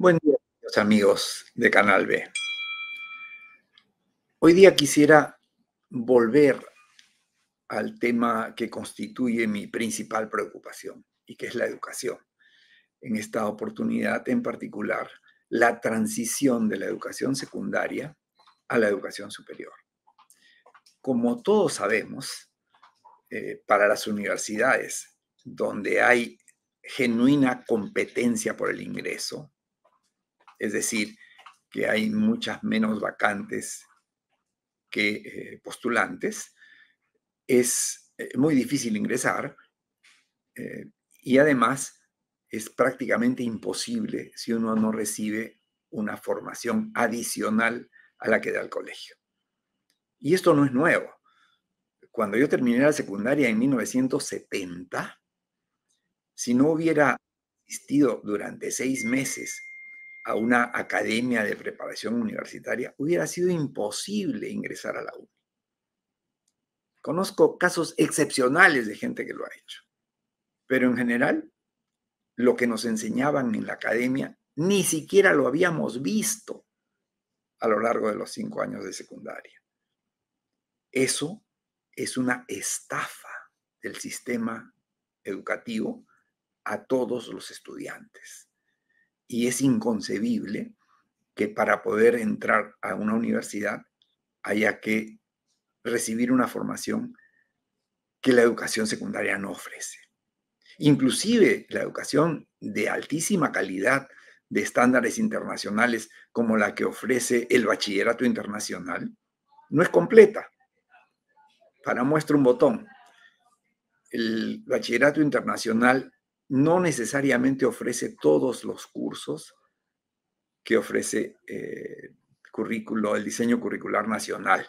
Buen día, amigos de Canal B. Hoy día quisiera volver al tema que constituye mi principal preocupación y que es la educación. En esta oportunidad en particular, la transición de la educación secundaria a la educación superior. Como todos sabemos, eh, para las universidades, donde hay genuina competencia por el ingreso, es decir, que hay muchas menos vacantes que eh, postulantes, es eh, muy difícil ingresar eh, y además es prácticamente imposible si uno no recibe una formación adicional a la que da el colegio. Y esto no es nuevo. Cuando yo terminé la secundaria en 1970, si no hubiera existido durante seis meses a una academia de preparación universitaria, hubiera sido imposible ingresar a la U. Conozco casos excepcionales de gente que lo ha hecho, pero en general, lo que nos enseñaban en la academia ni siquiera lo habíamos visto a lo largo de los cinco años de secundaria. Eso es una estafa del sistema educativo a todos los estudiantes. Y es inconcebible que para poder entrar a una universidad haya que recibir una formación que la educación secundaria no ofrece. Inclusive la educación de altísima calidad, de estándares internacionales como la que ofrece el bachillerato internacional, no es completa. Para muestra un botón. El bachillerato internacional no necesariamente ofrece todos los cursos que ofrece eh, currículo, el diseño curricular nacional.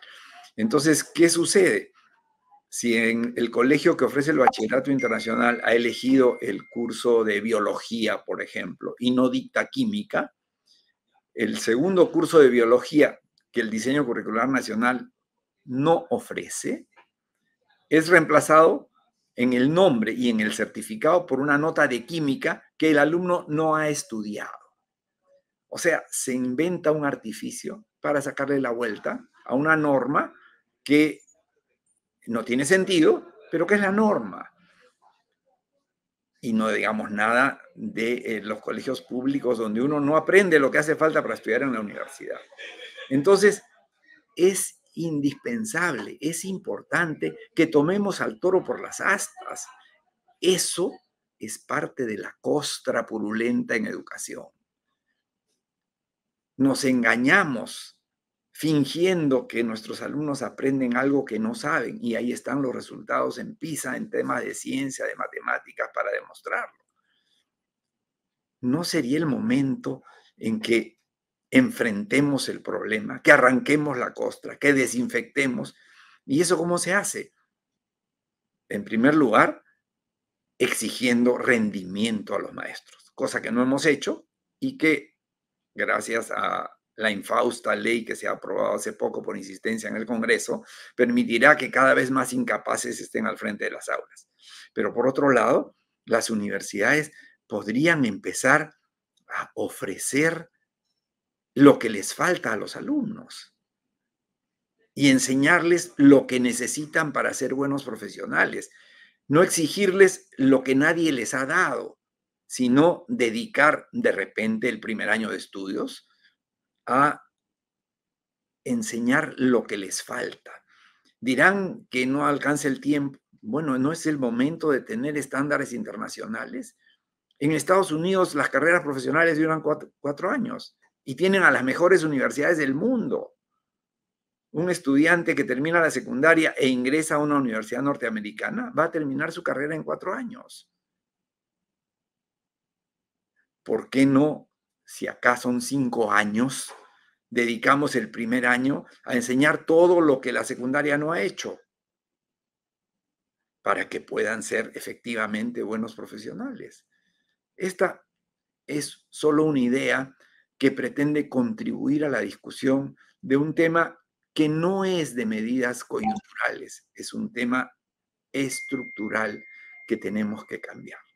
Entonces, ¿qué sucede? Si en el colegio que ofrece el bachillerato internacional ha elegido el curso de biología, por ejemplo, y no dicta química, el segundo curso de biología que el diseño curricular nacional no ofrece es reemplazado en el nombre y en el certificado por una nota de química que el alumno no ha estudiado. O sea, se inventa un artificio para sacarle la vuelta a una norma que no tiene sentido, pero que es la norma. Y no digamos nada de eh, los colegios públicos donde uno no aprende lo que hace falta para estudiar en la universidad. Entonces, es indispensable, es importante que tomemos al toro por las astas. Eso es parte de la costra purulenta en educación. Nos engañamos fingiendo que nuestros alumnos aprenden algo que no saben y ahí están los resultados en PISA en temas de ciencia, de matemáticas para demostrarlo. ¿No sería el momento en que enfrentemos el problema, que arranquemos la costra, que desinfectemos. ¿Y eso cómo se hace? En primer lugar, exigiendo rendimiento a los maestros, cosa que no hemos hecho y que gracias a la infausta ley que se ha aprobado hace poco por insistencia en el Congreso, permitirá que cada vez más incapaces estén al frente de las aulas. Pero por otro lado, las universidades podrían empezar a ofrecer lo que les falta a los alumnos y enseñarles lo que necesitan para ser buenos profesionales. No exigirles lo que nadie les ha dado, sino dedicar de repente el primer año de estudios a enseñar lo que les falta. Dirán que no alcanza el tiempo. Bueno, no es el momento de tener estándares internacionales. En Estados Unidos las carreras profesionales duran cuatro, años y tienen a las mejores universidades del mundo. Un estudiante que termina la secundaria e ingresa a una universidad norteamericana va a terminar su carrera en cuatro años. ¿Por qué no, si acá son cinco años, dedicamos el primer año a enseñar todo lo que la secundaria no ha hecho para que puedan ser efectivamente buenos profesionales? Esta es solo una idea que pretende contribuir a la discusión de un tema que no es de medidas coyunturales, es un tema estructural que tenemos que cambiar.